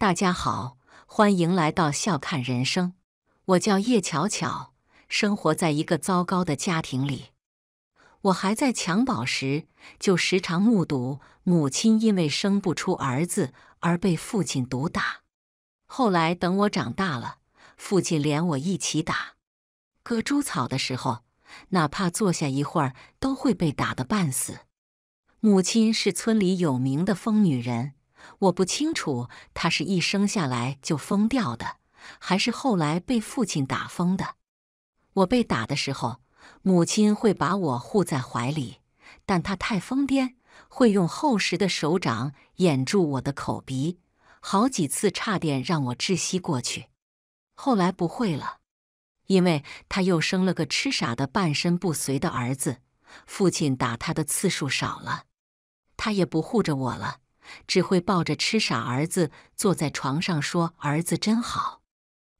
大家好，欢迎来到笑看人生。我叫叶巧巧，生活在一个糟糕的家庭里。我还在襁褓时，就时常目睹母亲因为生不出儿子而被父亲毒打。后来等我长大了，父亲连我一起打。割猪草的时候，哪怕坐下一会儿，都会被打得半死。母亲是村里有名的疯女人。我不清楚他是一生下来就疯掉的，还是后来被父亲打疯的。我被打的时候，母亲会把我护在怀里，但他太疯癫，会用厚实的手掌掩住我的口鼻，好几次差点让我窒息过去。后来不会了，因为他又生了个痴傻的半身不遂的儿子，父亲打他的次数少了，他也不护着我了。只会抱着痴傻儿子坐在床上说：“儿子真好。”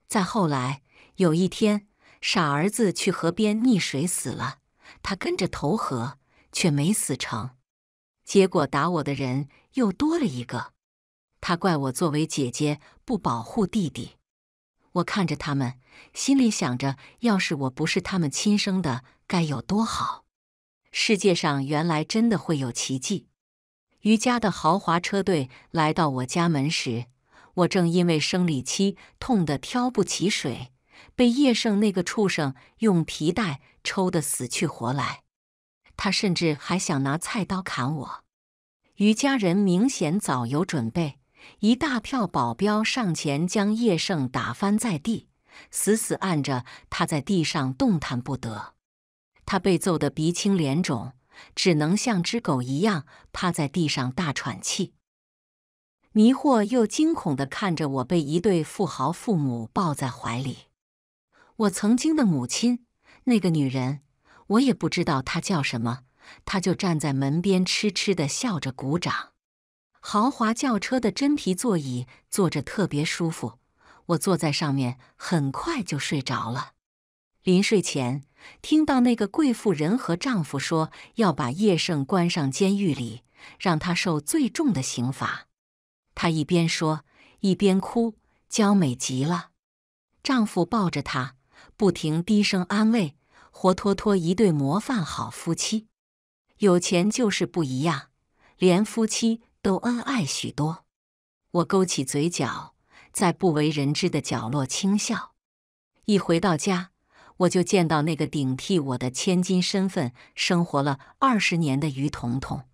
再后来，有一天，傻儿子去河边溺水死了，他跟着投河，却没死成。结果打我的人又多了一个，他怪我作为姐姐不保护弟弟。我看着他们，心里想着：要是我不是他们亲生的，该有多好！世界上原来真的会有奇迹。于家的豪华车队来到我家门时，我正因为生理期痛得挑不起水，被叶盛那个畜生用皮带抽得死去活来。他甚至还想拿菜刀砍我。于家人明显早有准备，一大票保镖上前将叶盛打翻在地，死死按着他在地上动弹不得。他被揍得鼻青脸肿。只能像只狗一样趴在地上大喘气，迷惑又惊恐地看着我被一对富豪父母抱在怀里。我曾经的母亲，那个女人，我也不知道她叫什么，她就站在门边痴痴的笑着鼓掌。豪华轿车的真皮座椅坐着特别舒服，我坐在上面很快就睡着了。临睡前。听到那个贵妇人和丈夫说要把叶盛关上监狱里，让他受最重的刑罚，她一边说一边哭，娇美极了。丈夫抱着她，不停低声安慰，活脱脱一对模范好夫妻。有钱就是不一样，连夫妻都恩爱许多。我勾起嘴角，在不为人知的角落轻笑。一回到家。我就见到那个顶替我的千金身份生活了二十年的于彤彤，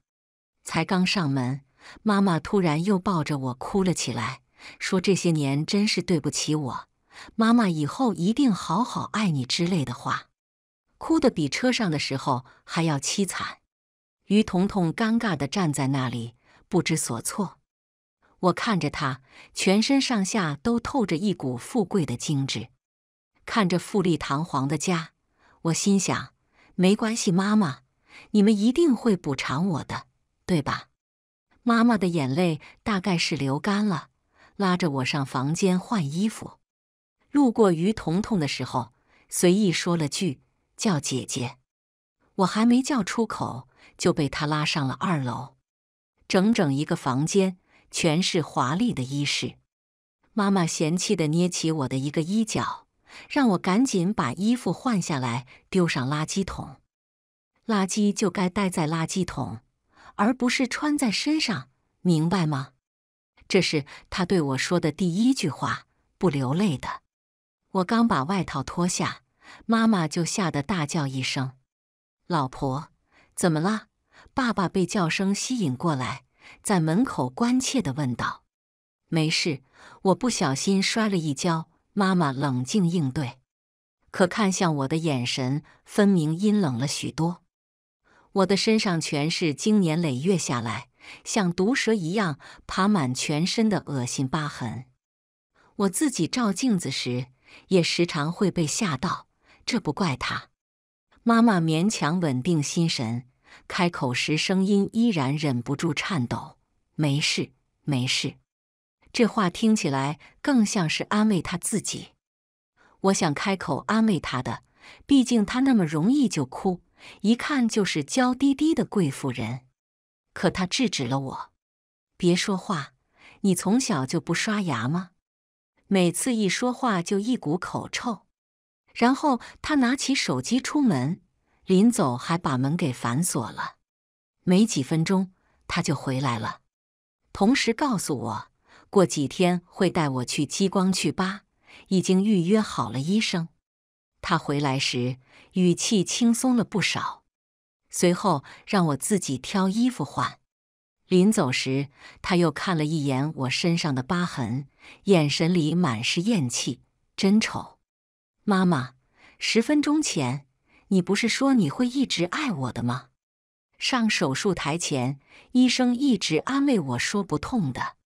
才刚上门，妈妈突然又抱着我哭了起来，说这些年真是对不起我，妈妈以后一定好好爱你之类的话，哭得比车上的时候还要凄惨。于彤彤尴尬的站在那里，不知所措。我看着她，全身上下都透着一股富贵的精致。看着富丽堂皇的家，我心想：“没关系，妈妈，你们一定会补偿我的，对吧？”妈妈的眼泪大概是流干了，拉着我上房间换衣服。路过于彤彤的时候，随意说了句“叫姐姐”，我还没叫出口，就被她拉上了二楼。整整一个房间全是华丽的衣饰，妈妈嫌弃的捏起我的一个衣角。让我赶紧把衣服换下来，丢上垃圾桶。垃圾就该待在垃圾桶，而不是穿在身上，明白吗？这是他对我说的第一句话，不流泪的。我刚把外套脱下，妈妈就吓得大叫一声：“老婆，怎么了？”爸爸被叫声吸引过来，在门口关切地问道：“没事，我不小心摔了一跤。”妈妈冷静应对，可看向我的眼神分明阴冷了许多。我的身上全是经年累月下来像毒蛇一样爬满全身的恶心疤痕。我自己照镜子时也时常会被吓到，这不怪他。妈妈勉强稳定心神，开口时声音依然忍不住颤抖：“没事，没事。”这话听起来更像是安慰他自己。我想开口安慰他的，毕竟他那么容易就哭，一看就是娇滴滴的贵妇人。可他制止了我：“别说话，你从小就不刷牙吗？每次一说话就一股口臭。”然后他拿起手机出门，临走还把门给反锁了。没几分钟，他就回来了，同时告诉我。过几天会带我去激光去疤，已经预约好了医生。他回来时语气轻松了不少，随后让我自己挑衣服换。临走时，他又看了一眼我身上的疤痕，眼神里满是厌弃，真丑。妈妈，十分钟前你不是说你会一直爱我的吗？上手术台前，医生一直安慰我说不痛的。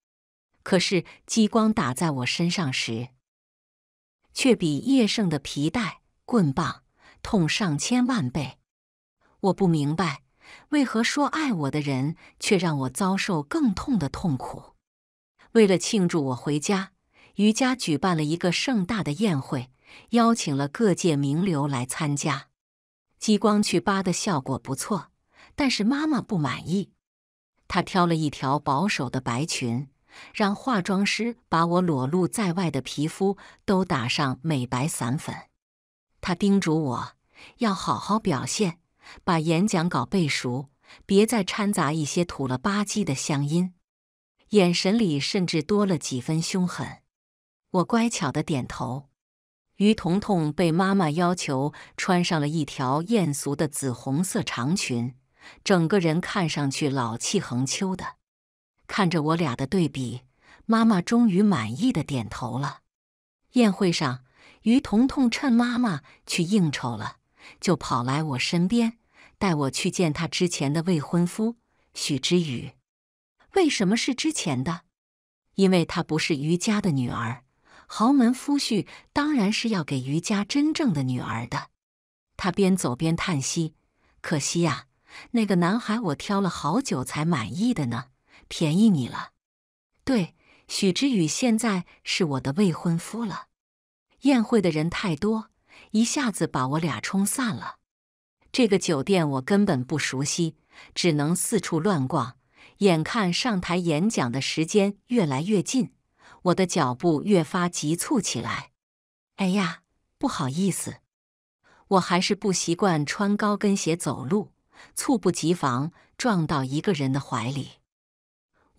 可是激光打在我身上时，却比叶圣的皮带、棍棒痛上千万倍。我不明白，为何说爱我的人，却让我遭受更痛的痛苦。为了庆祝我回家，于家举办了一个盛大的宴会，邀请了各界名流来参加。激光去疤的效果不错，但是妈妈不满意，她挑了一条保守的白裙。让化妆师把我裸露在外的皮肤都打上美白散粉。他叮嘱我要好好表现，把演讲稿背熟，别再掺杂一些土了吧唧的乡音。眼神里甚至多了几分凶狠。我乖巧的点头。于彤彤被妈妈要求穿上了一条艳俗的紫红色长裙，整个人看上去老气横秋的。看着我俩的对比，妈妈终于满意的点头了。宴会上，于彤彤趁妈妈去应酬了，就跑来我身边，带我去见她之前的未婚夫许之宇。为什么是之前的？因为他不是于家的女儿，豪门夫婿当然是要给于家真正的女儿的。他边走边叹息：“可惜呀，那个男孩我挑了好久才满意的呢。”便宜你了，对，许之宇现在是我的未婚夫了。宴会的人太多，一下子把我俩冲散了。这个酒店我根本不熟悉，只能四处乱逛。眼看上台演讲的时间越来越近，我的脚步越发急促起来。哎呀，不好意思，我还是不习惯穿高跟鞋走路，猝不及防撞到一个人的怀里。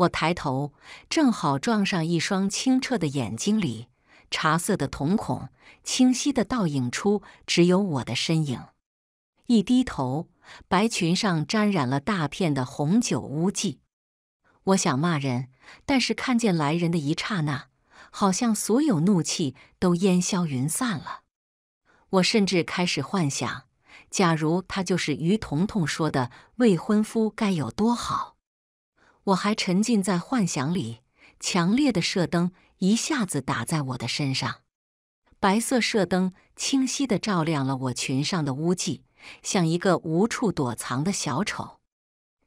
我抬头，正好撞上一双清澈的眼睛里茶色的瞳孔，清晰的倒影出只有我的身影。一低头，白裙上沾染了大片的红酒污迹。我想骂人，但是看见来人的一刹那，好像所有怒气都烟消云散了。我甚至开始幻想，假如他就是于彤彤说的未婚夫，该有多好。我还沉浸在幻想里，强烈的射灯一下子打在我的身上，白色射灯清晰的照亮了我裙上的污迹，像一个无处躲藏的小丑。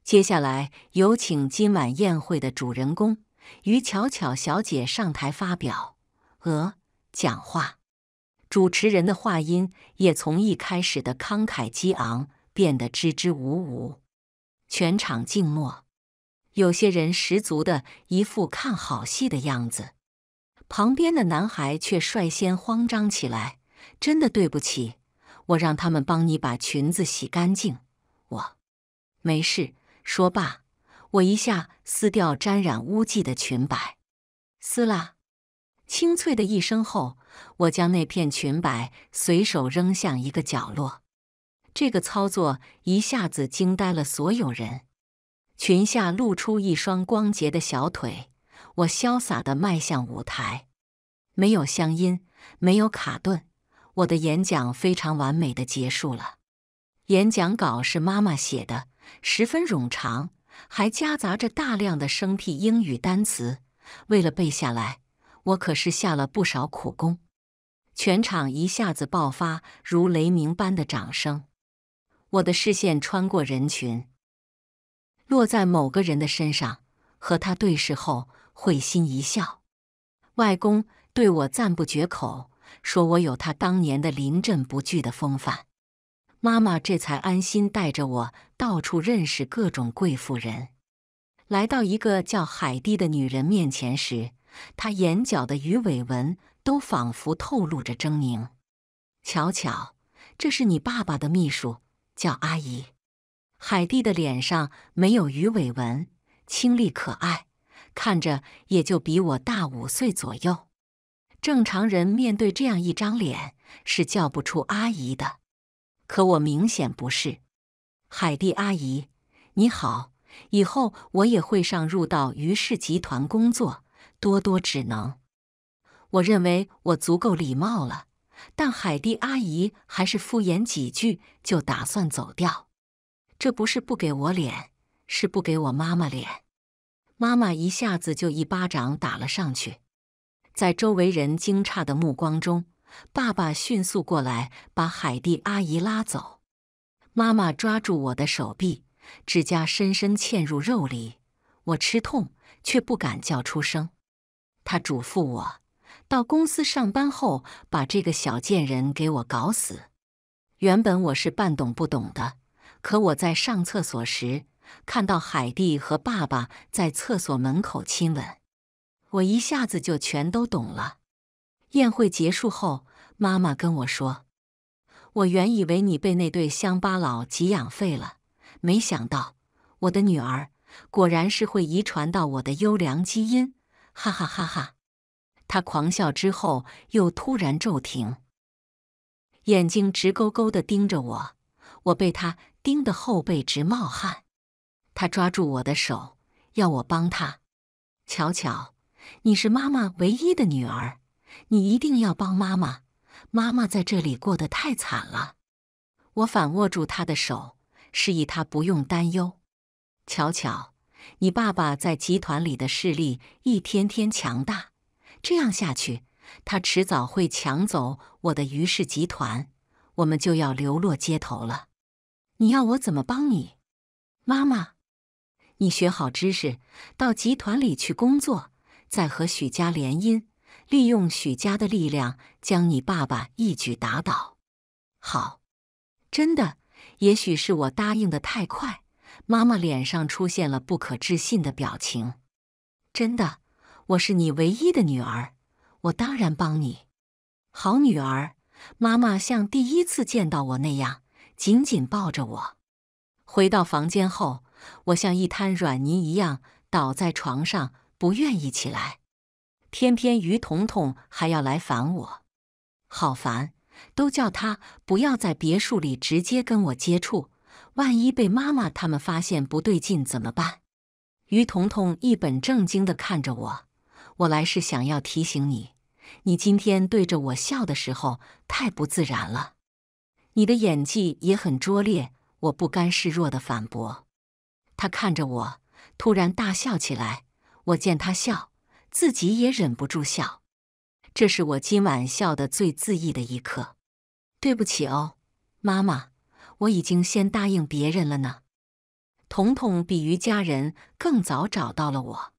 接下来有请今晚宴会的主人公于巧巧小姐上台发表呃讲话。主持人的话音也从一开始的慷慨激昂变得支支吾吾，全场静默。有些人十足的一副看好戏的样子，旁边的男孩却率先慌张起来。真的对不起，我让他们帮你把裙子洗干净。我没事。说罢，我一下撕掉沾染污迹的裙摆，撕啦！清脆的一声后，我将那片裙摆随手扔向一个角落。这个操作一下子惊呆了所有人。裙下露出一双光洁的小腿，我潇洒地迈向舞台，没有乡音，没有卡顿，我的演讲非常完美的结束了。演讲稿是妈妈写的，十分冗长，还夹杂着大量的生僻英语单词。为了背下来，我可是下了不少苦功。全场一下子爆发如雷鸣般的掌声，我的视线穿过人群。落在某个人的身上，和他对视后会心一笑。外公对我赞不绝口，说我有他当年的临阵不惧的风范。妈妈这才安心带着我到处认识各种贵妇人。来到一个叫海蒂的女人面前时，她眼角的鱼尾纹都仿佛透露着狰狞。巧巧，这是你爸爸的秘书，叫阿姨。海蒂的脸上没有鱼尾纹，清丽可爱，看着也就比我大五岁左右。正常人面对这样一张脸是叫不出阿姨的，可我明显不是。海蒂阿姨，你好，以后我也会上入到于氏集团工作，多多指能。我认为我足够礼貌了，但海蒂阿姨还是敷衍几句，就打算走掉。这不是不给我脸，是不给我妈妈脸。妈妈一下子就一巴掌打了上去，在周围人惊诧的目光中，爸爸迅速过来把海蒂阿姨拉走。妈妈抓住我的手臂，指甲深深嵌入肉里，我吃痛却不敢叫出声。他嘱咐我到公司上班后把这个小贱人给我搞死。原本我是半懂不懂的。可我在上厕所时看到海蒂和爸爸在厕所门口亲吻，我一下子就全都懂了。宴会结束后，妈妈跟我说：“我原以为你被那对乡巴佬给养废了，没想到我的女儿果然是会遗传到我的优良基因，哈哈哈哈！”他狂笑之后又突然骤停，眼睛直勾勾的盯着我，我被他。盯得后背直冒汗，他抓住我的手，要我帮他。巧巧，你是妈妈唯一的女儿，你一定要帮妈妈。妈妈在这里过得太惨了。我反握住他的手，示意他不用担忧。巧巧，你爸爸在集团里的势力一天天强大，这样下去，他迟早会抢走我的于氏集团，我们就要流落街头了。你要我怎么帮你，妈妈？你学好知识，到集团里去工作，再和许家联姻，利用许家的力量将你爸爸一举打倒。好，真的？也许是我答应的太快。妈妈脸上出现了不可置信的表情。真的，我是你唯一的女儿，我当然帮你。好女儿，妈妈像第一次见到我那样。紧紧抱着我，回到房间后，我像一滩软泥一样倒在床上，不愿意起来。偏偏于彤彤还要来烦我，好烦！都叫他不要在别墅里直接跟我接触，万一被妈妈他们发现不对劲怎么办？于彤彤一本正经地看着我，我来是想要提醒你，你今天对着我笑的时候太不自然了。你的演技也很拙劣，我不甘示弱的反驳。他看着我，突然大笑起来。我见他笑，自己也忍不住笑。这是我今晚笑的最恣意的一刻。对不起哦，妈妈，我已经先答应别人了呢。彤彤比于家人更早找到了我。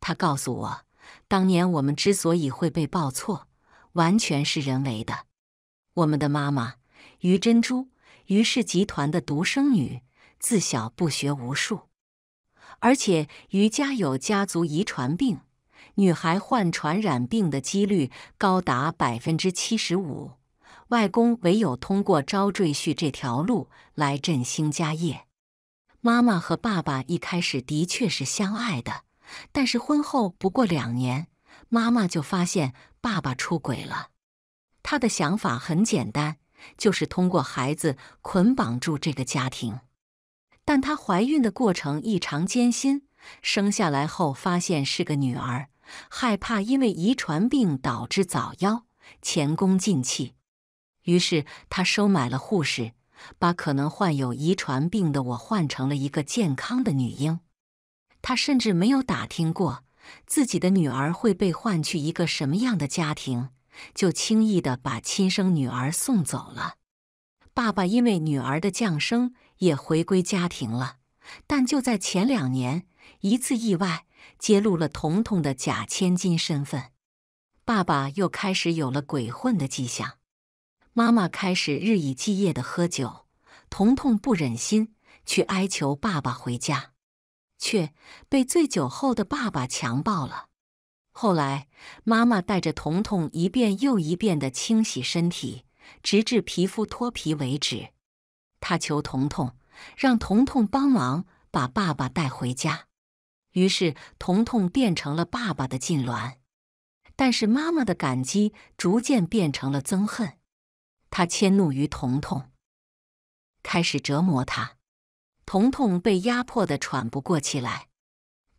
他告诉我，当年我们之所以会被报错，完全是人为的。我们的妈妈。于珍珠，于氏集团的独生女，自小不学无术，而且于家有家族遗传病，女孩患传染病的几率高达百分之七十五。外公唯有通过招赘婿这条路来振兴家业。妈妈和爸爸一开始的确是相爱的，但是婚后不过两年，妈妈就发现爸爸出轨了。他的想法很简单。就是通过孩子捆绑住这个家庭，但她怀孕的过程异常艰辛，生下来后发现是个女儿，害怕因为遗传病导致早夭，前功尽弃。于是她收买了护士，把可能患有遗传病的我换成了一个健康的女婴。她甚至没有打听过自己的女儿会被换去一个什么样的家庭。就轻易的把亲生女儿送走了。爸爸因为女儿的降生也回归家庭了，但就在前两年，一次意外揭露了童童的假千金身份，爸爸又开始有了鬼混的迹象。妈妈开始日以继夜的喝酒，童童不忍心去哀求爸爸回家，却被醉酒后的爸爸强暴了。后来，妈妈带着彤彤一遍又一遍的清洗身体，直至皮肤脱皮为止。她求彤彤，让彤彤帮忙把爸爸带回家。于是，彤彤变成了爸爸的痉挛。但是，妈妈的感激逐渐变成了憎恨。她迁怒于彤彤，开始折磨他。彤彤被压迫的喘不过气来。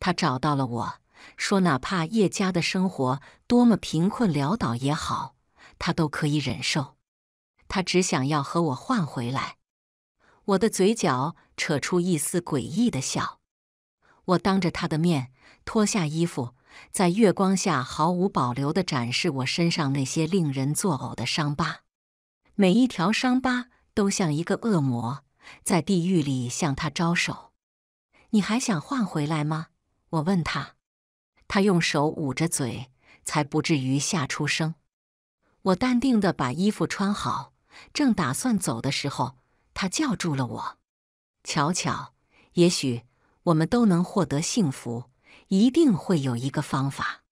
他找到了我。说，哪怕叶家的生活多么贫困潦倒也好，他都可以忍受。他只想要和我换回来。我的嘴角扯出一丝诡异的笑。我当着他的面脱下衣服，在月光下毫无保留地展示我身上那些令人作呕的伤疤。每一条伤疤都像一个恶魔在地狱里向他招手。你还想换回来吗？我问他。他用手捂着嘴，才不至于吓出声。我淡定地把衣服穿好，正打算走的时候，他叫住了我：“巧巧，也许我们都能获得幸福，一定会有一个方法。”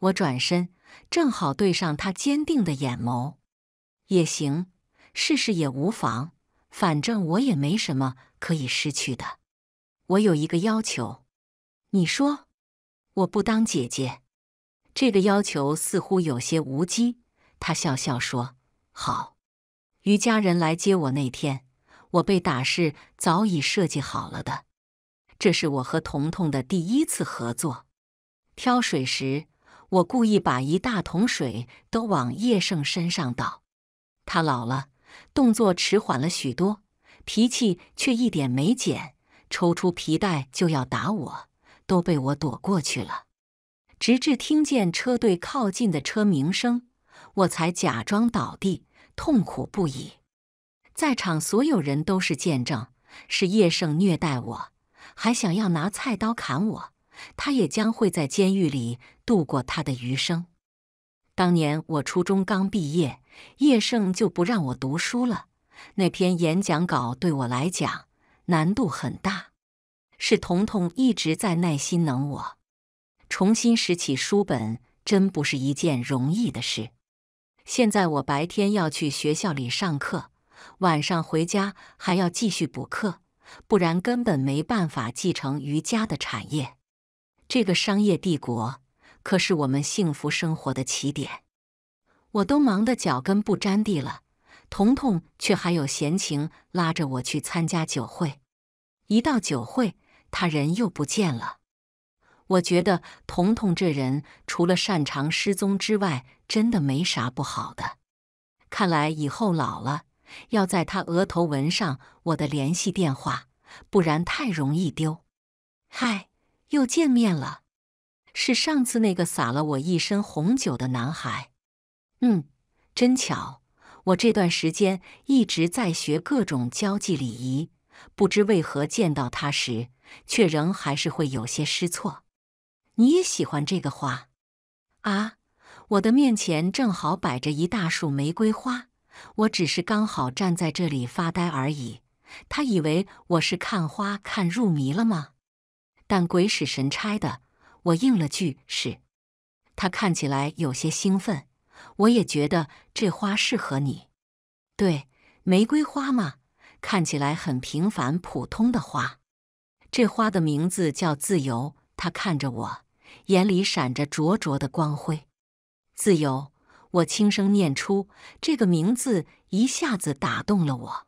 我转身，正好对上他坚定的眼眸。“也行，试试也无妨，反正我也没什么可以失去的。”我有一个要求，你说。我不当姐姐，这个要求似乎有些无稽。他笑笑说：“好。”于家人来接我那天，我被打是早已设计好了的。这是我和彤彤的第一次合作。挑水时，我故意把一大桶水都往叶盛身上倒。他老了，动作迟缓了许多，脾气却一点没减，抽出皮带就要打我。都被我躲过去了，直至听见车队靠近的车鸣声，我才假装倒地，痛苦不已。在场所有人都是见证，是叶盛虐待我，还想要拿菜刀砍我，他也将会在监狱里度过他的余生。当年我初中刚毕业，叶盛就不让我读书了。那篇演讲稿对我来讲难度很大。是童童一直在耐心等我。重新拾起书本，真不是一件容易的事。现在我白天要去学校里上课，晚上回家还要继续补课，不然根本没办法继承余家的产业。这个商业帝国可是我们幸福生活的起点。我都忙得脚跟不沾地了，童童却还有闲情拉着我去参加酒会。一到酒会，他人又不见了，我觉得彤彤这人除了擅长失踪之外，真的没啥不好的。看来以后老了要在他额头纹上我的联系电话，不然太容易丢。嗨，又见面了，是上次那个洒了我一身红酒的男孩。嗯，真巧，我这段时间一直在学各种交际礼仪，不知为何见到他时。却仍还是会有些失措。你也喜欢这个花？啊，我的面前正好摆着一大束玫瑰花，我只是刚好站在这里发呆而已。他以为我是看花看入迷了吗？但鬼使神差的，我应了句是。他看起来有些兴奋，我也觉得这花适合你。对，玫瑰花嘛，看起来很平凡普通的花。这花的名字叫自由。他看着我，眼里闪着灼灼的光辉。自由，我轻声念出这个名字，一下子打动了我。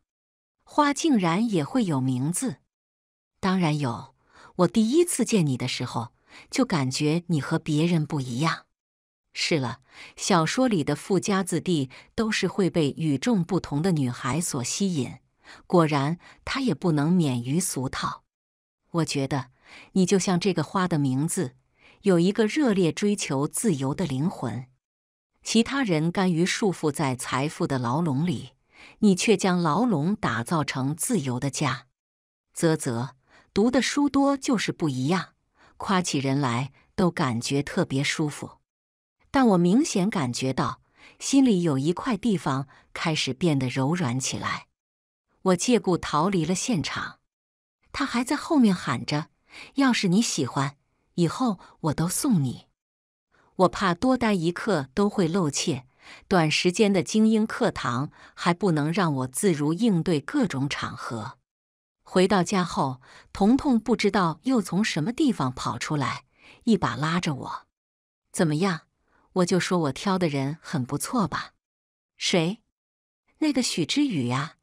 花竟然也会有名字？当然有。我第一次见你的时候，就感觉你和别人不一样。是了，小说里的富家子弟都是会被与众不同的女孩所吸引。果然，他也不能免于俗套。我觉得你就像这个花的名字，有一个热烈追求自由的灵魂。其他人甘于束缚在财富的牢笼里，你却将牢笼打造成自由的家。啧啧，读的书多就是不一样，夸起人来都感觉特别舒服。但我明显感觉到心里有一块地方开始变得柔软起来。我借故逃离了现场。他还在后面喊着：“要是你喜欢，以后我都送你。”我怕多待一刻都会露怯，短时间的精英课堂还不能让我自如应对各种场合。回到家后，彤彤不知道又从什么地方跑出来，一把拉着我：“怎么样？我就说我挑的人很不错吧？”谁？那个许之雨呀？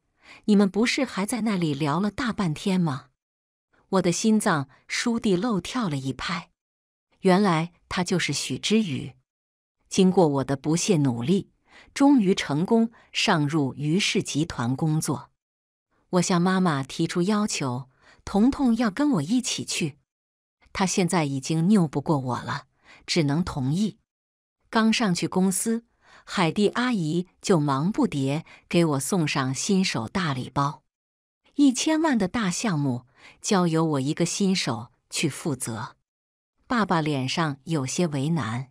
你们不是还在那里聊了大半天吗？我的心脏倏地漏跳了一拍，原来他就是许之宇。经过我的不懈努力，终于成功上入于氏集团工作。我向妈妈提出要求，彤彤要跟我一起去。她现在已经拗不过我了，只能同意。刚上去公司，海蒂阿姨就忙不迭给我送上新手大礼包，一千万的大项目。交由我一个新手去负责，爸爸脸上有些为难，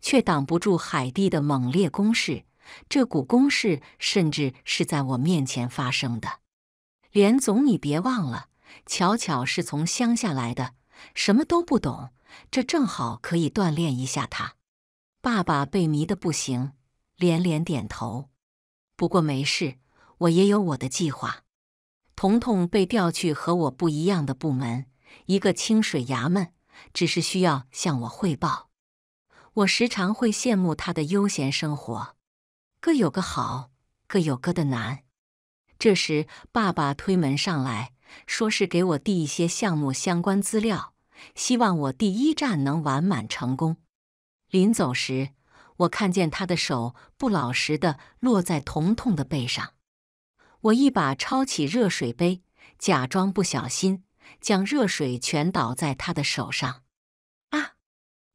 却挡不住海蒂的猛烈攻势。这股攻势甚至是在我面前发生的。连总，你别忘了，巧巧是从乡下来的，什么都不懂，这正好可以锻炼一下他。爸爸被迷得不行，连连点头。不过没事，我也有我的计划。彤彤被调去和我不一样的部门，一个清水衙门，只是需要向我汇报。我时常会羡慕他的悠闲生活，各有个好，各有各的难。这时，爸爸推门上来，说是给我递一些项目相关资料，希望我第一站能完满成功。临走时，我看见他的手不老实的落在彤彤的背上。我一把抄起热水杯，假装不小心将热水全倒在他的手上。啊！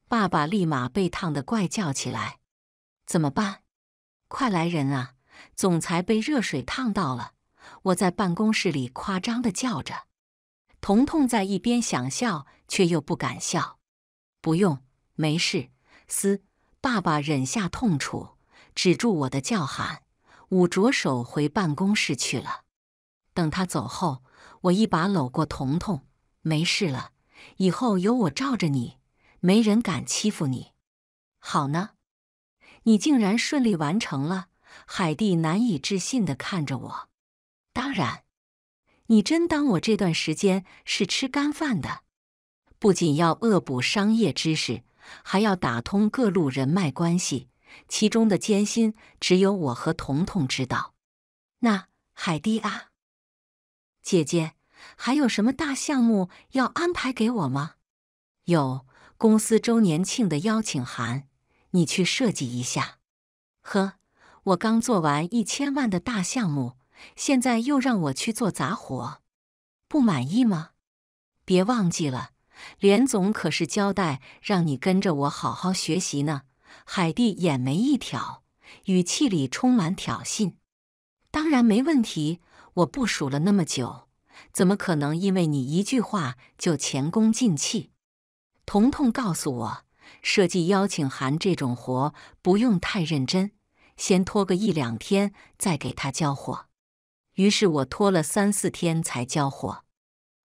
爸爸立马被烫得怪叫起来。怎么办？快来人啊！总裁被热水烫到了！我在办公室里夸张的叫着。彤彤在一边想笑，却又不敢笑。不用，没事。嘶，爸爸忍下痛楚，止住我的叫喊。捂着手回办公室去了。等他走后，我一把搂过彤彤：“没事了，以后有我罩着你，没人敢欺负你。”“好呢，你竟然顺利完成了。”海蒂难以置信地看着我。“当然，你真当我这段时间是吃干饭的？不仅要恶补商业知识，还要打通各路人脉关系。”其中的艰辛只有我和彤彤知道。那海蒂啊，姐姐，还有什么大项目要安排给我吗？有公司周年庆的邀请函，你去设计一下。呵，我刚做完一千万的大项目，现在又让我去做杂活，不满意吗？别忘记了，连总可是交代让你跟着我好好学习呢。海蒂眼眉一挑，语气里充满挑衅：“当然没问题，我部署了那么久，怎么可能因为你一句话就前功尽弃？”彤彤告诉我，设计邀请函这种活不用太认真，先拖个一两天再给他交货。于是我拖了三四天才交货。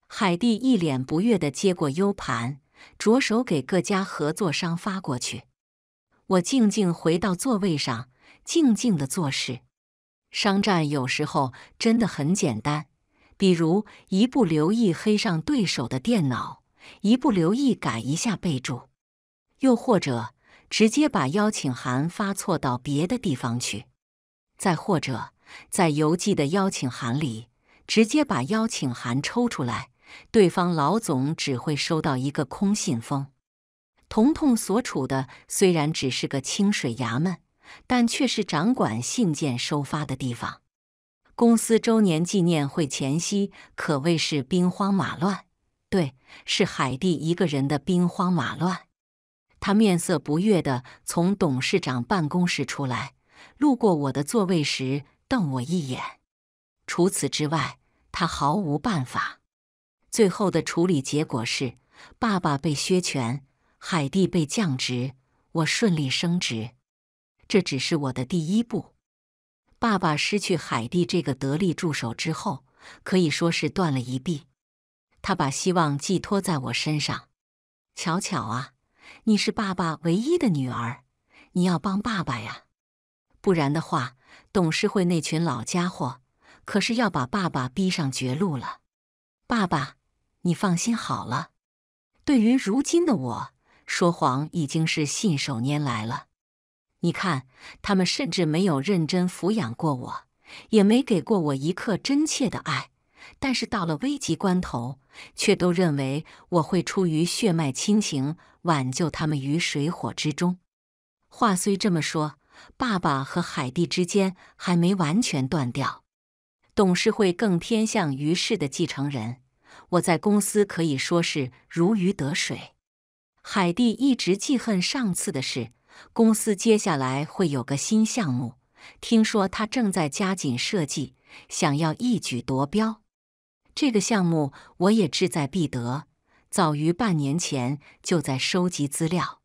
海蒂一脸不悦地接过 U 盘，着手给各家合作商发过去。我静静回到座位上，静静的做事。商战有时候真的很简单，比如一不留意黑上对手的电脑，一不留意改一下备注，又或者直接把邀请函发错到别的地方去，再或者在邮寄的邀请函里直接把邀请函抽出来，对方老总只会收到一个空信封。童童所处的虽然只是个清水衙门，但却是掌管信件收发的地方。公司周年纪念会前夕，可谓是兵荒马乱。对，是海蒂一个人的兵荒马乱。他面色不悦地从董事长办公室出来，路过我的座位时瞪我一眼。除此之外，他毫无办法。最后的处理结果是，爸爸被削权。海蒂被降职，我顺利升职，这只是我的第一步。爸爸失去海蒂这个得力助手之后，可以说是断了一臂。他把希望寄托在我身上。巧巧啊，你是爸爸唯一的女儿，你要帮爸爸呀！不然的话，董事会那群老家伙可是要把爸爸逼上绝路了。爸爸，你放心好了。对于如今的我。说谎已经是信手拈来了。你看，他们甚至没有认真抚养过我，也没给过我一刻真切的爱。但是到了危急关头，却都认为我会出于血脉亲情挽救他们于水火之中。话虽这么说，爸爸和海蒂之间还没完全断掉。董事会更偏向于氏的继承人，我在公司可以说是如鱼得水。海蒂一直记恨上次的事。公司接下来会有个新项目，听说他正在加紧设计，想要一举夺标。这个项目我也志在必得，早于半年前就在收集资料。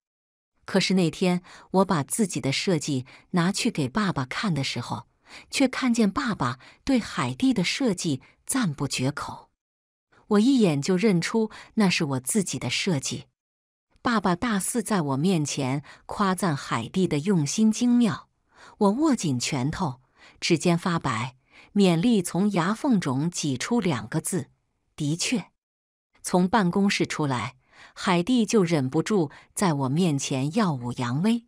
可是那天我把自己的设计拿去给爸爸看的时候，却看见爸爸对海蒂的设计赞不绝口。我一眼就认出那是我自己的设计。爸爸大肆在我面前夸赞海蒂的用心精妙，我握紧拳头，指尖发白，勉力从牙缝中挤出两个字：“的确。”从办公室出来，海蒂就忍不住在我面前耀武扬威：“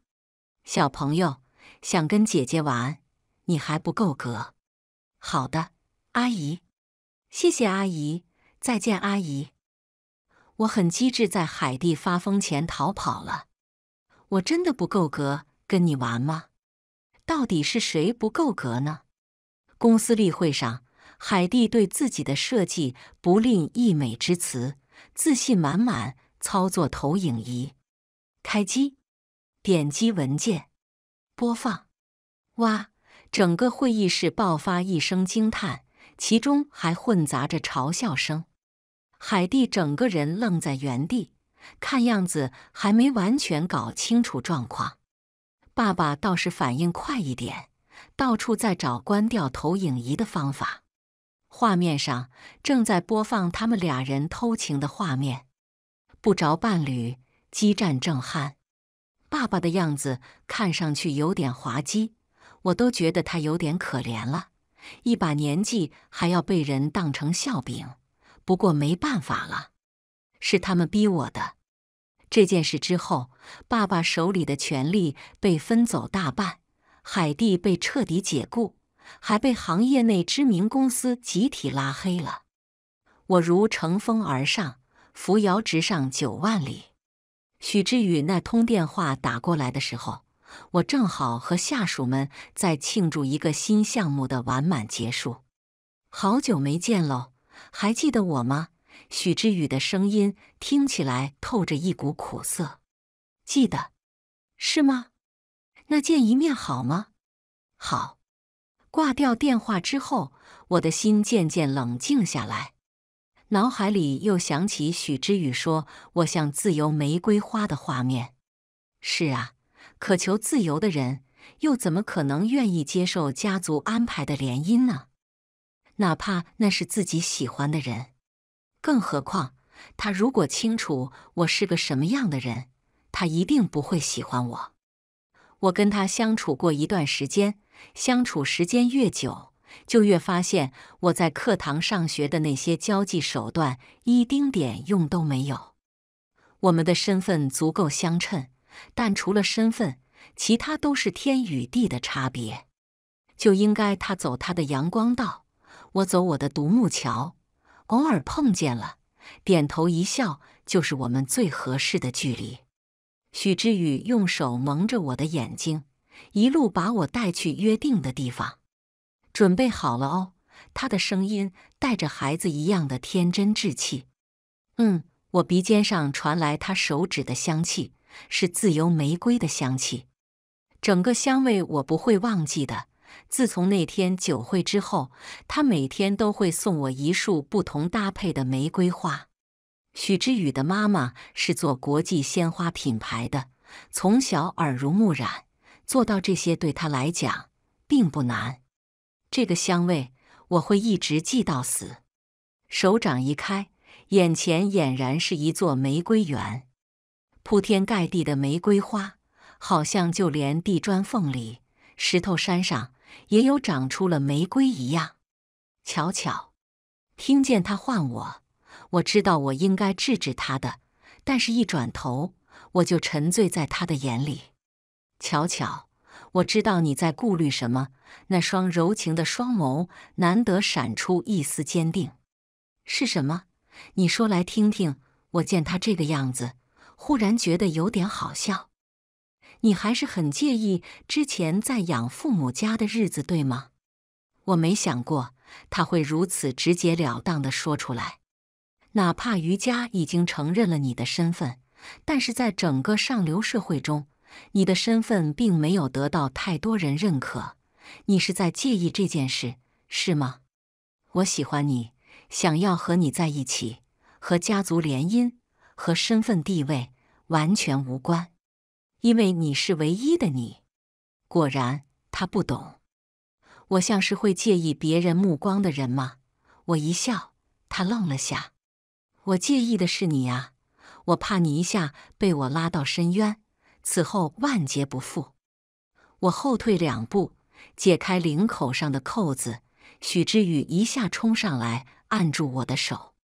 小朋友想跟姐姐玩，你还不够格。”“好的，阿姨，谢谢阿姨，再见，阿姨。”我很机智，在海蒂发疯前逃跑了。我真的不够格跟你玩吗？到底是谁不够格呢？公司例会上，海蒂对自己的设计不吝溢美之词，自信满满。操作投影仪，开机，点击文件，播放。哇！整个会议室爆发一声惊叹，其中还混杂着嘲笑声。海蒂整个人愣在原地，看样子还没完全搞清楚状况。爸爸倒是反应快一点，到处在找关掉投影仪的方法。画面上正在播放他们俩人偷情的画面，不着伴侣，激战正酣。爸爸的样子看上去有点滑稽，我都觉得他有点可怜了，一把年纪还要被人当成笑柄。不过没办法了，是他们逼我的。这件事之后，爸爸手里的权力被分走大半，海蒂被彻底解雇，还被行业内知名公司集体拉黑了。我如乘风而上，扶摇直上九万里。许志宇那通电话打过来的时候，我正好和下属们在庆祝一个新项目的完满结束。好久没见喽！还记得我吗？许之雨的声音听起来透着一股苦涩。记得，是吗？那见一面好吗？好。挂掉电话之后，我的心渐渐冷静下来，脑海里又想起许之雨说“我像自由玫瑰花”的画面。是啊，渴求自由的人，又怎么可能愿意接受家族安排的联姻呢？哪怕那是自己喜欢的人，更何况他如果清楚我是个什么样的人，他一定不会喜欢我。我跟他相处过一段时间，相处时间越久，就越发现我在课堂上学的那些交际手段一丁点用都没有。我们的身份足够相称，但除了身份，其他都是天与地的差别。就应该他走他的阳光道。我走我的独木桥，偶尔碰见了，点头一笑，就是我们最合适的距离。许之宇用手蒙着我的眼睛，一路把我带去约定的地方。准备好了哦，他的声音带着孩子一样的天真稚气。嗯，我鼻尖上传来他手指的香气，是自由玫瑰的香气，整个香味我不会忘记的。自从那天酒会之后，他每天都会送我一束不同搭配的玫瑰花。许之宇的妈妈是做国际鲜花品牌的，从小耳濡目染，做到这些对他来讲并不难。这个香味我会一直记到死。手掌一开，眼前俨然是一座玫瑰园，铺天盖地的玫瑰花，好像就连地砖缝里、石头山上。也有长出了玫瑰一样，巧巧，听见他唤我，我知道我应该制止他的，但是，一转头，我就沉醉在他的眼里。巧巧，我知道你在顾虑什么，那双柔情的双眸，难得闪出一丝坚定，是什么？你说来听听。我见他这个样子，忽然觉得有点好笑。你还是很介意之前在养父母家的日子，对吗？我没想过他会如此直截了当的说出来。哪怕于家已经承认了你的身份，但是在整个上流社会中，你的身份并没有得到太多人认可。你是在介意这件事，是吗？我喜欢你，想要和你在一起，和家族联姻和身份地位完全无关。因为你是唯一的你。果然，他不懂。我像是会介意别人目光的人吗？我一笑，他愣了下。我介意的是你啊！我怕你一下被我拉到深渊，此后万劫不复。我后退两步，解开领口上的扣子。许之宇一下冲上来，按住我的手：“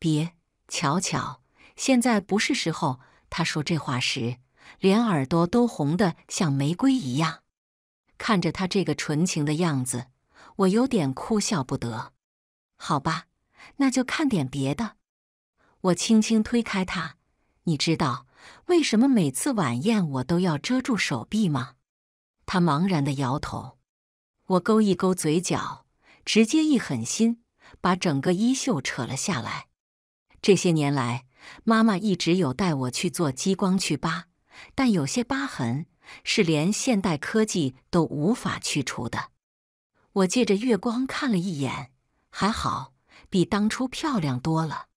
别，巧巧，现在不是时候。”他说这话时。连耳朵都红的像玫瑰一样，看着他这个纯情的样子，我有点哭笑不得。好吧，那就看点别的。我轻轻推开他，你知道为什么每次晚宴我都要遮住手臂吗？他茫然的摇头。我勾一勾嘴角，直接一狠心，把整个衣袖扯了下来。这些年来，妈妈一直有带我去做激光去疤。但有些疤痕是连现代科技都无法去除的。我借着月光看了一眼，还好，比当初漂亮多了。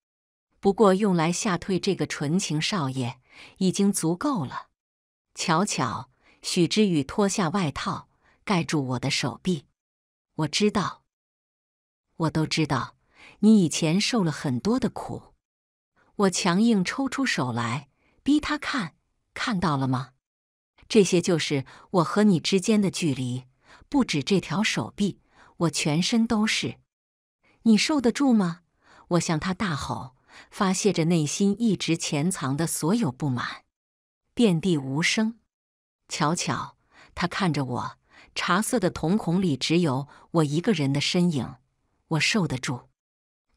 不过用来吓退这个纯情少爷已经足够了。巧巧，许之宇脱下外套盖住我的手臂。我知道，我都知道，你以前受了很多的苦。我强硬抽出手来，逼他看。看到了吗？这些就是我和你之间的距离，不止这条手臂，我全身都是。你受得住吗？我向他大吼，发泄着内心一直潜藏的所有不满。遍地无声。巧巧，他看着我，茶色的瞳孔里只有我一个人的身影。我受得住。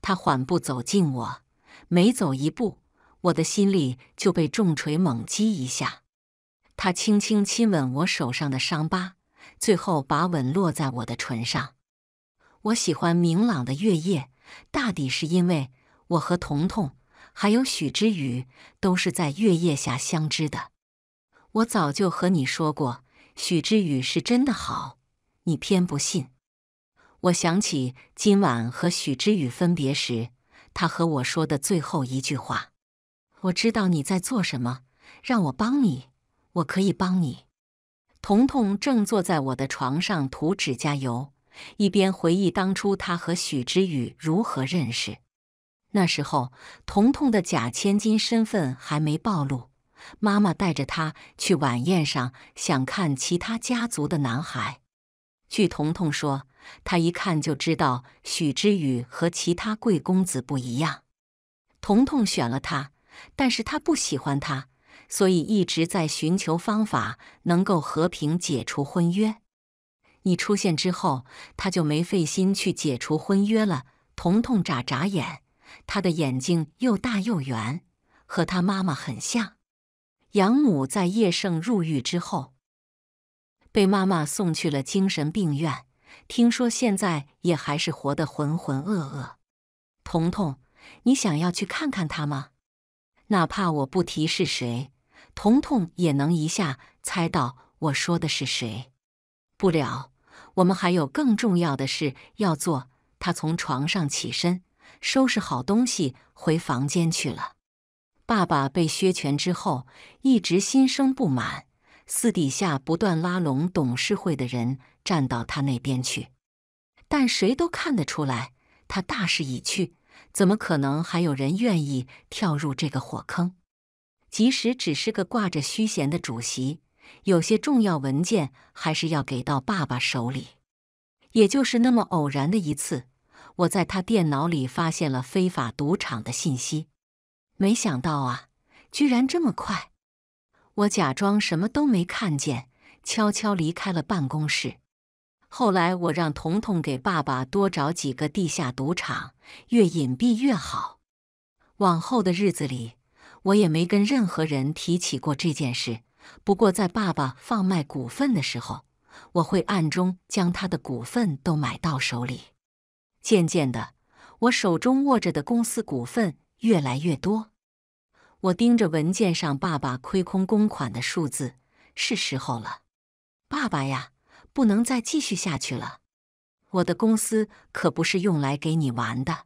他缓步走近我，每走一步。我的心里就被重锤猛击一下。他轻轻亲吻我手上的伤疤，最后把吻落在我的唇上。我喜欢明朗的月夜，大抵是因为我和彤彤还有许之雨都是在月夜下相知的。我早就和你说过，许之雨是真的好，你偏不信。我想起今晚和许之雨分别时，他和我说的最后一句话。我知道你在做什么，让我帮你，我可以帮你。彤彤正坐在我的床上涂指甲油，一边回忆当初他和许之宇如何认识。那时候，彤彤的假千金身份还没暴露，妈妈带着他去晚宴上想看其他家族的男孩。据彤彤说，他一看就知道许之宇和其他贵公子不一样。彤彤选了他。但是他不喜欢他，所以一直在寻求方法能够和平解除婚约。你出现之后，他就没费心去解除婚约了。彤彤眨眨眼，他的眼睛又大又圆，和他妈妈很像。养母在叶盛入狱之后，被妈妈送去了精神病院，听说现在也还是活得浑浑噩噩。彤彤，你想要去看看他吗？哪怕我不提是谁，彤彤也能一下猜到我说的是谁。不了，我们还有更重要的事要做。他从床上起身，收拾好东西回房间去了。爸爸被削权之后，一直心生不满，私底下不断拉拢董事会的人站到他那边去。但谁都看得出来，他大势已去。怎么可能还有人愿意跳入这个火坑？即使只是个挂着虚衔的主席，有些重要文件还是要给到爸爸手里。也就是那么偶然的一次，我在他电脑里发现了非法赌场的信息。没想到啊，居然这么快！我假装什么都没看见，悄悄离开了办公室。后来，我让童童给爸爸多找几个地下赌场，越隐蔽越好。往后的日子里，我也没跟任何人提起过这件事。不过，在爸爸放卖股份的时候，我会暗中将他的股份都买到手里。渐渐的，我手中握着的公司股份越来越多。我盯着文件上爸爸亏空公款的数字，是时候了，爸爸呀！不能再继续下去了，我的公司可不是用来给你玩的。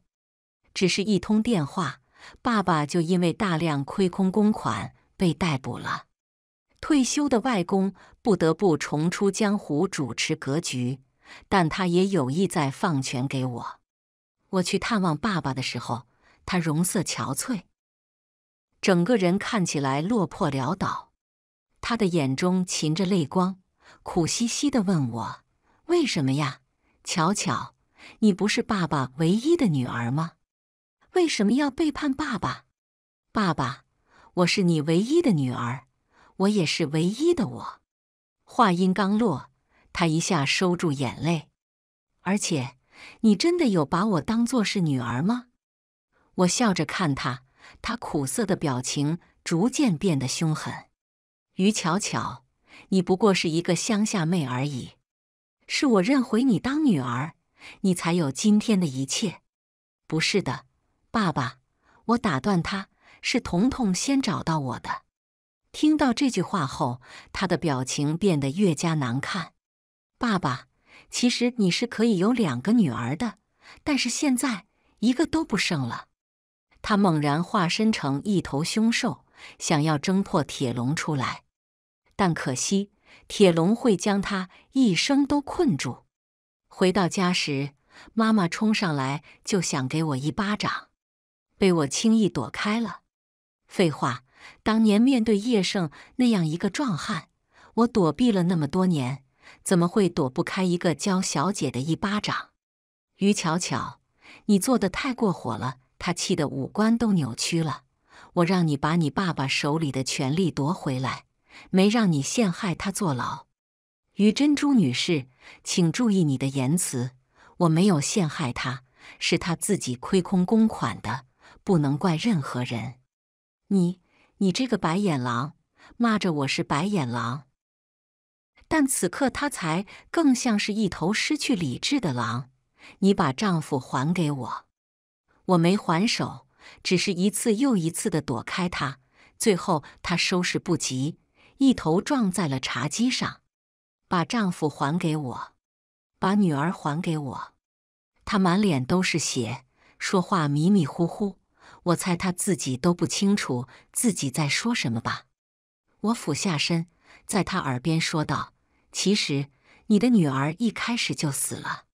只是一通电话，爸爸就因为大量亏空公款被逮捕了。退休的外公不得不重出江湖主持格局，但他也有意在放权给我。我去探望爸爸的时候，他容色憔悴，整个人看起来落魄潦倒，他的眼中噙着泪光。苦兮兮地问我：“为什么呀？巧巧，你不是爸爸唯一的女儿吗？为什么要背叛爸爸？”“爸爸，我是你唯一的女儿，我也是唯一的我。”话音刚落，他一下收住眼泪。而且，你真的有把我当做是女儿吗？我笑着看他，他苦涩的表情逐渐变得凶狠。于巧巧。你不过是一个乡下妹而已，是我认回你当女儿，你才有今天的一切。不是的，爸爸，我打断他，是彤彤先找到我的。听到这句话后，他的表情变得越加难看。爸爸，其实你是可以有两个女儿的，但是现在一个都不剩了。他猛然化身成一头凶兽，想要挣破铁笼出来。但可惜，铁笼会将他一生都困住。回到家时，妈妈冲上来就想给我一巴掌，被我轻易躲开了。废话，当年面对叶盛那样一个壮汉，我躲避了那么多年，怎么会躲不开一个娇小姐的一巴掌？于巧巧，你做的太过火了，他气得五官都扭曲了。我让你把你爸爸手里的权力夺回来。没让你陷害他坐牢，于珍珠女士，请注意你的言辞。我没有陷害他，是他自己亏空公款的，不能怪任何人。你，你这个白眼狼，骂着我是白眼狼，但此刻他才更像是一头失去理智的狼。你把丈夫还给我，我没还手，只是一次又一次的躲开他。最后他收拾不及。一头撞在了茶几上，把丈夫还给我，把女儿还给我。她满脸都是血，说话迷迷糊糊，我猜她自己都不清楚自己在说什么吧。我俯下身，在她耳边说道：“其实，你的女儿一开始就死了。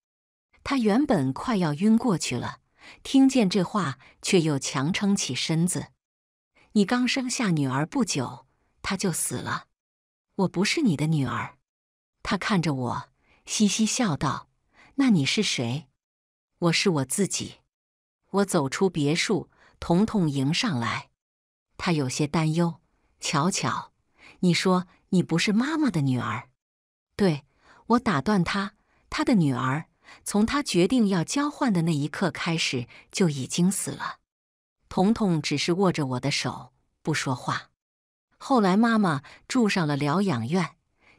她原本快要晕过去了，听见这话，却又强撑起身子。你刚生下女儿不久。”他就死了。我不是你的女儿。他看着我，嘻嘻笑道：“那你是谁？”“我是我自己。”我走出别墅，童童迎上来，他有些担忧：“巧巧，你说你不是妈妈的女儿？”“对。”我打断他：“他的女儿，从他决定要交换的那一刻开始，就已经死了。”童童只是握着我的手，不说话。后来，妈妈住上了疗养院。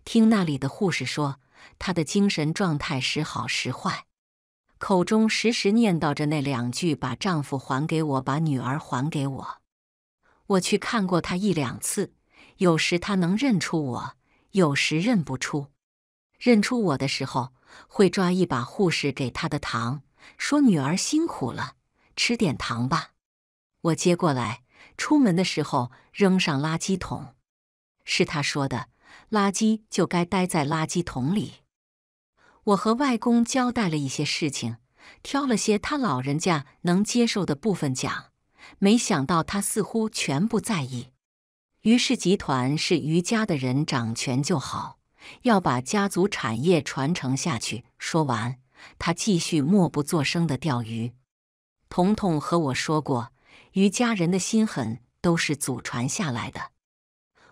听那里的护士说，她的精神状态时好时坏，口中时时念叨着那两句：“把丈夫还给我，把女儿还给我。”我去看过她一两次，有时她能认出我，有时认不出。认出我的时候，会抓一把护士给她的糖，说：“女儿辛苦了，吃点糖吧。”我接过来。出门的时候扔上垃圾桶，是他说的。垃圾就该待在垃圾桶里。我和外公交代了一些事情，挑了些他老人家能接受的部分讲。没想到他似乎全不在意。于氏集团是于家的人掌权就好，要把家族产业传承下去。说完，他继续默不作声的钓鱼。彤彤和我说过。于家人的心狠都是祖传下来的。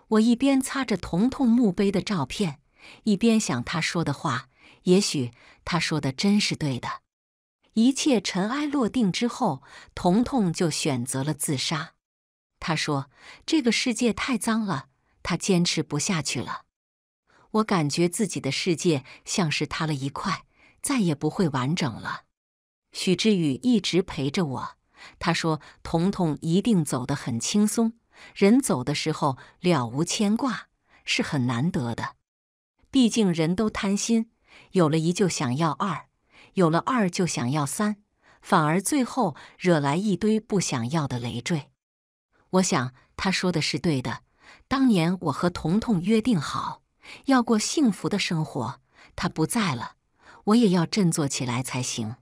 我一边擦着童童墓碑的照片，一边想他说的话。也许他说的真是对的。一切尘埃落定之后，童童就选择了自杀。他说：“这个世界太脏了，他坚持不下去了。”我感觉自己的世界像是塌了一块，再也不会完整了。许之宇一直陪着我。他说：“彤彤一定走得很轻松，人走的时候了无牵挂，是很难得的。毕竟人都贪心，有了一就想要二，有了二就想要三，反而最后惹来一堆不想要的累赘。”我想他说的是对的。当年我和彤彤约定好要过幸福的生活，他不在了，我也要振作起来才行。